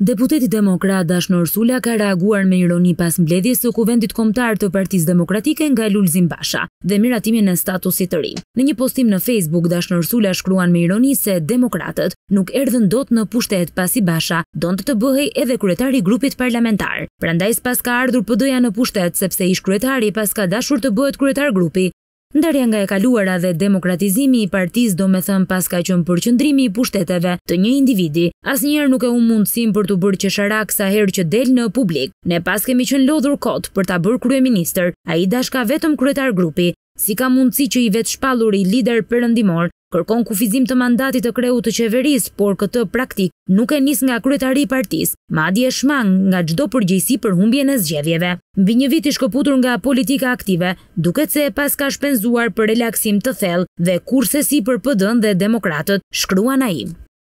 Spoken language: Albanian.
Deputeti Demokrat Dashnor Sula ka reaguar me ironi pas mbledhjes të kuvendit komtar të partiz demokratike nga Lulzim Basha dhe miratimin e statusi të ri. Në një postim në Facebook, Dashnor Sula shkruan me ironi se demokratët nuk erdhën dot në pushtet pas i Basha, donë të të bëhej edhe kretari grupit parlamentar. Prandajs pas ka ardhur pëdoja në pushtet, sepse ish kretari pas ka dashur të bëhet kryetar grupi, Ndërja nga e kaluara dhe demokratizimi i partiz do me thëmë paska që në përqëndrimi i pushteteve të një individi, as njerë nuk e unë mundësim për të bërë që sharak sa herë që del në publik. Ne pas kemi që në lodhur kotë për të bërë krye minister, a i dashka vetëm kryetar grupi, si ka mundësi që i vetë shpalur i lider përëndimor kërkon kufizim të mandatit të kreut të qeveris, por këtë praktik nuk e nis nga kryetari partis, ma adi e shmang nga gjdo përgjësi për humbje në zgjedhjeve. Vi një vit i shkëputur nga politika aktive, duket se e pas ka shpenzuar për relaksim të thell dhe kurse si për pëdën dhe demokratët, shkrua naim.